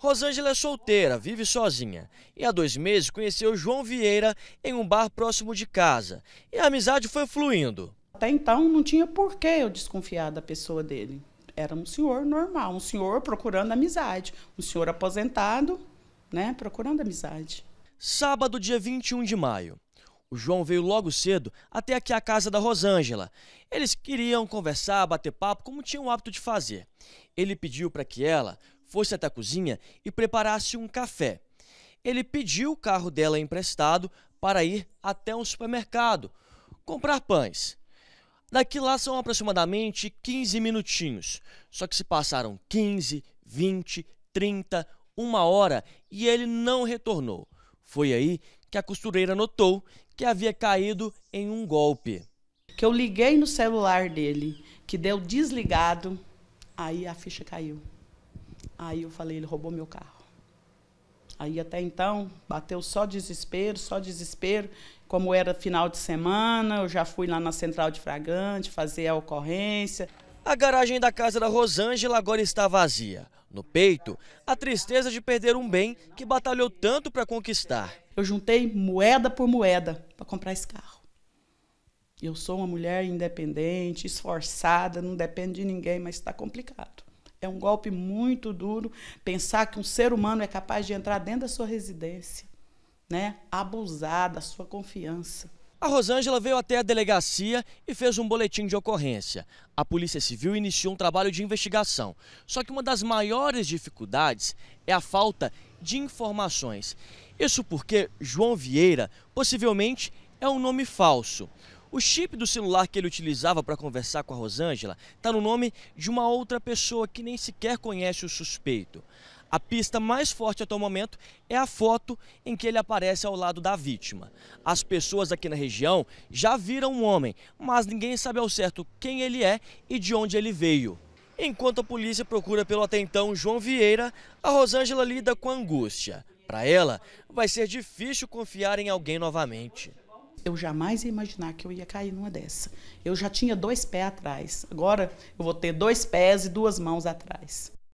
Rosângela é solteira, vive sozinha. E há dois meses conheceu João Vieira em um bar próximo de casa. E a amizade foi fluindo. Até então não tinha por que eu desconfiar da pessoa dele. Era um senhor normal, um senhor procurando amizade. Um senhor aposentado, né, procurando amizade. Sábado, dia 21 de maio. O João veio logo cedo até aqui a casa da Rosângela. Eles queriam conversar, bater papo, como tinham o hábito de fazer. Ele pediu para que ela fosse até a cozinha e preparasse um café. Ele pediu o carro dela emprestado para ir até um supermercado comprar pães. Daqui lá são aproximadamente 15 minutinhos. Só que se passaram 15, 20, 30, uma hora e ele não retornou. Foi aí que a costureira notou que havia caído em um golpe. Que eu liguei no celular dele, que deu desligado, aí a ficha caiu. Aí eu falei, ele roubou meu carro. Aí até então bateu só desespero, só desespero. Como era final de semana, eu já fui lá na central de Fragante fazer a ocorrência. A garagem da casa da Rosângela agora está vazia. No peito, a tristeza de perder um bem que batalhou tanto para conquistar. Eu juntei moeda por moeda para comprar esse carro. Eu sou uma mulher independente, esforçada, não depende de ninguém, mas está complicado. É um golpe muito duro pensar que um ser humano é capaz de entrar dentro da sua residência, né? Abusar da sua confiança. A Rosângela veio até a delegacia e fez um boletim de ocorrência. A Polícia Civil iniciou um trabalho de investigação. Só que uma das maiores dificuldades é a falta de informações. Isso porque João Vieira possivelmente é um nome falso. O chip do celular que ele utilizava para conversar com a Rosângela está no nome de uma outra pessoa que nem sequer conhece o suspeito. A pista mais forte até o momento é a foto em que ele aparece ao lado da vítima. As pessoas aqui na região já viram um homem, mas ninguém sabe ao certo quem ele é e de onde ele veio. Enquanto a polícia procura pelo até então João Vieira, a Rosângela lida com angústia. Para ela, vai ser difícil confiar em alguém novamente eu jamais ia imaginar que eu ia cair numa dessa. Eu já tinha dois pés atrás. Agora eu vou ter dois pés e duas mãos atrás.